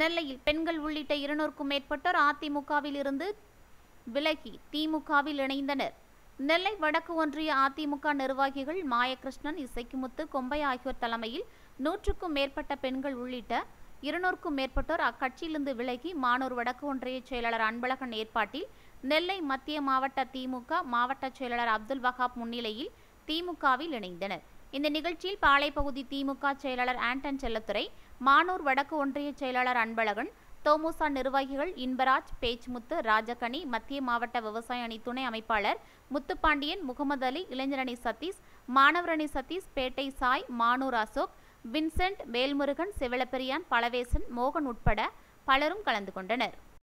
நெல்லையில் பெண்கள் உள்ளிட்ட இருநூறுக்கும் மேற்பட்டோர் அதிமுகவில் இருந்து விலகி திமுகவில் இணைந்தனர் நெல்லை வடக்கு ஒன்றிய அதிமுக நிர்வாகிகள் மாயகிருஷ்ணன் இசைக்குமுத்து கொம்பை ஆகியோர் தலைமையில் நூற்றுக்கும் மேற்பட்ட பெண்கள் உள்ளிட்ட இருநூறுக்கும் மேற்பட்டோர் அக்கட்சியிலிருந்து விலகி மானூர் வடக்கு ஒன்றிய செயலாளர் அன்பழகன் ஏற்பாட்டில் நெல்லை மத்திய மாவட்ட திமுக மாவட்ட செயலாளர் அப்துல் வஹாப் முன்னிலையில் திமுகவில் இணைந்தனர் இந்த நிகழ்ச்சியில் பாளை பகுதி திமுக செயலாளர் ஆண்டன் செல்லத்துறை மானூர் வடக்கு ஒன்றிய செயலாளர் அன்பழகன் தோமுசா நிர்வாகிகள் இன்பராஜ் பேச்முத்து ராஜகனி மத்திய மாவட்ட விவசாய அணி துணை அமைப்பாளர் முத்துப்பாண்டியன் முகமது அலி இளைஞரணி சதீஷ் மாணவரணி சதீஷ் பேட்டை சாய் மானூர் அசோக் வின்சென்ட் வேல்முருகன் சிவலப்பெரியான் பலவேசன் மோகன் உட்பட பலரும் கலந்து கொண்டனர்